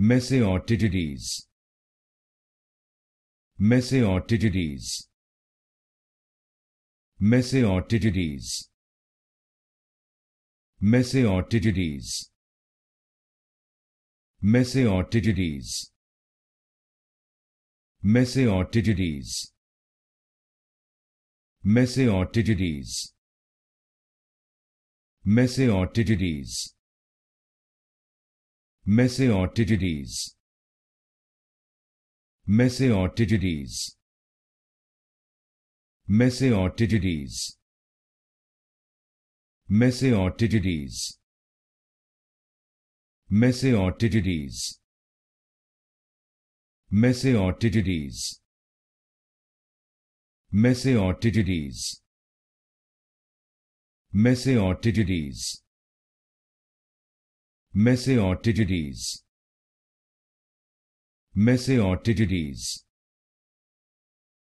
Meseotigides Meseotigides Meseotigides Meseotigides Meseotigides Meseotigides Meseotigides Meseotigides Meseortigides Meseortigides Meseortigides Meseortigides Meseortigides Meseortigides Meseortigides Meseortigides Messiortigides Messiortigides